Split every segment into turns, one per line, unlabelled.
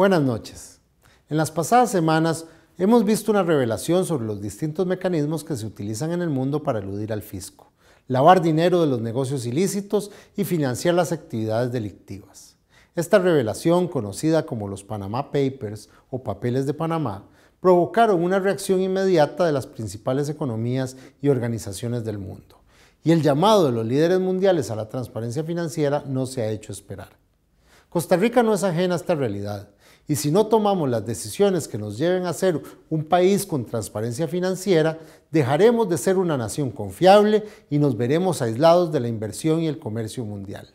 Buenas noches. En las pasadas semanas hemos visto una revelación sobre los distintos mecanismos que se utilizan en el mundo para eludir al fisco, lavar dinero de los negocios ilícitos y financiar las actividades delictivas. Esta revelación, conocida como los Panama Papers o Papeles de Panamá, provocaron una reacción inmediata de las principales economías y organizaciones del mundo. Y el llamado de los líderes mundiales a la transparencia financiera no se ha hecho esperar. Costa Rica no es ajena a esta realidad y si no tomamos las decisiones que nos lleven a ser un país con transparencia financiera, dejaremos de ser una nación confiable y nos veremos aislados de la inversión y el comercio mundial.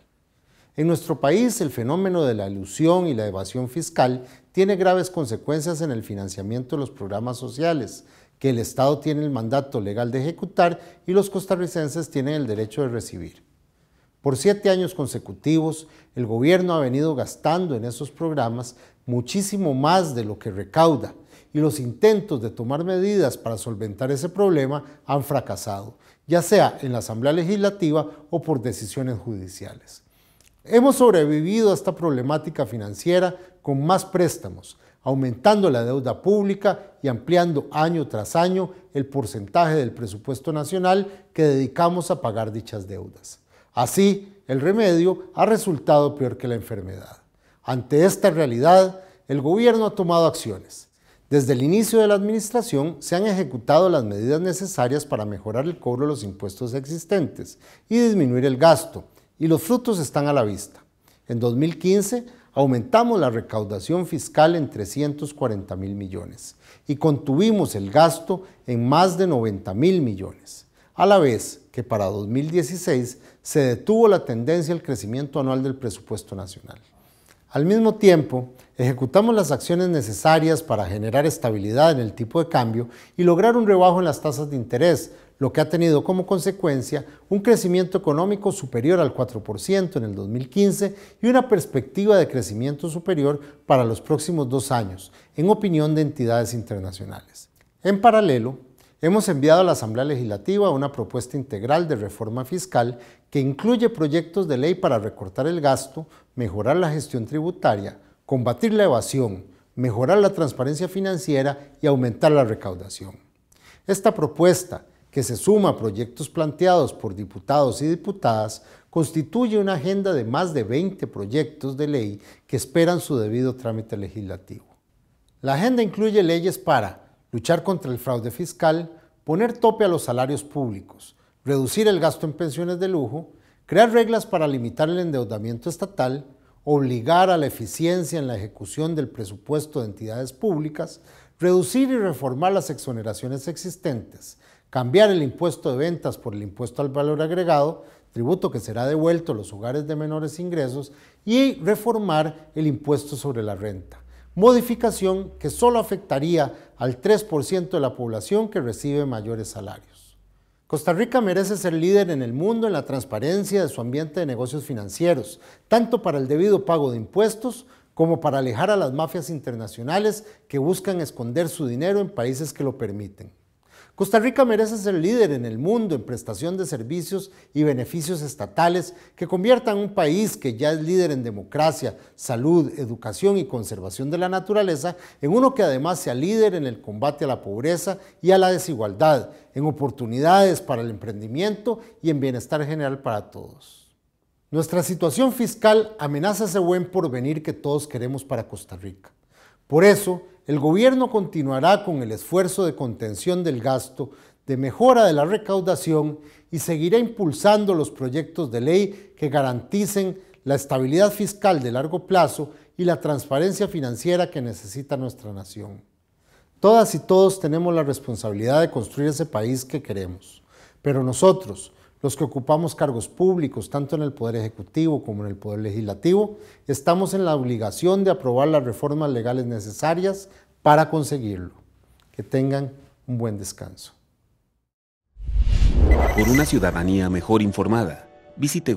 En nuestro país, el fenómeno de la ilusión y la evasión fiscal tiene graves consecuencias en el financiamiento de los programas sociales, que el Estado tiene el mandato legal de ejecutar y los costarricenses tienen el derecho de recibir. Por siete años consecutivos, el gobierno ha venido gastando en esos programas muchísimo más de lo que recauda y los intentos de tomar medidas para solventar ese problema han fracasado, ya sea en la Asamblea Legislativa o por decisiones judiciales. Hemos sobrevivido a esta problemática financiera con más préstamos, aumentando la deuda pública y ampliando año tras año el porcentaje del presupuesto nacional que dedicamos a pagar dichas deudas. Así, el remedio ha resultado peor que la enfermedad. Ante esta realidad, el gobierno ha tomado acciones. Desde el inicio de la administración se han ejecutado las medidas necesarias para mejorar el cobro de los impuestos existentes y disminuir el gasto, y los frutos están a la vista. En 2015 aumentamos la recaudación fiscal en 340 mil millones y contuvimos el gasto en más de 90 mil millones a la vez que para 2016 se detuvo la tendencia al crecimiento anual del presupuesto nacional. Al mismo tiempo, ejecutamos las acciones necesarias para generar estabilidad en el tipo de cambio y lograr un rebajo en las tasas de interés, lo que ha tenido como consecuencia un crecimiento económico superior al 4% en el 2015 y una perspectiva de crecimiento superior para los próximos dos años, en opinión de entidades internacionales. En paralelo, Hemos enviado a la Asamblea Legislativa una propuesta integral de reforma fiscal que incluye proyectos de ley para recortar el gasto, mejorar la gestión tributaria, combatir la evasión, mejorar la transparencia financiera y aumentar la recaudación. Esta propuesta, que se suma a proyectos planteados por diputados y diputadas, constituye una agenda de más de 20 proyectos de ley que esperan su debido trámite legislativo. La agenda incluye leyes para luchar contra el fraude fiscal, poner tope a los salarios públicos, reducir el gasto en pensiones de lujo, crear reglas para limitar el endeudamiento estatal, obligar a la eficiencia en la ejecución del presupuesto de entidades públicas, reducir y reformar las exoneraciones existentes, cambiar el impuesto de ventas por el impuesto al valor agregado, tributo que será devuelto a los hogares de menores ingresos, y reformar el impuesto sobre la renta modificación que solo afectaría al 3% de la población que recibe mayores salarios. Costa Rica merece ser líder en el mundo en la transparencia de su ambiente de negocios financieros, tanto para el debido pago de impuestos como para alejar a las mafias internacionales que buscan esconder su dinero en países que lo permiten. Costa Rica merece ser líder en el mundo en prestación de servicios y beneficios estatales que conviertan un país que ya es líder en democracia, salud, educación y conservación de la naturaleza en uno que además sea líder en el combate a la pobreza y a la desigualdad, en oportunidades para el emprendimiento y en bienestar general para todos. Nuestra situación fiscal amenaza ese buen porvenir que todos queremos para Costa Rica. Por eso, el gobierno continuará con el esfuerzo de contención del gasto, de mejora de la recaudación y seguirá impulsando los proyectos de ley que garanticen la estabilidad fiscal de largo plazo y la transparencia financiera que necesita nuestra nación. Todas y todos tenemos la responsabilidad de construir ese país que queremos, pero nosotros, los que ocupamos cargos públicos, tanto en el Poder Ejecutivo como en el Poder Legislativo, estamos en la obligación de aprobar las reformas legales necesarias para conseguirlo. Que tengan un buen descanso. Por una ciudadanía mejor informada, visite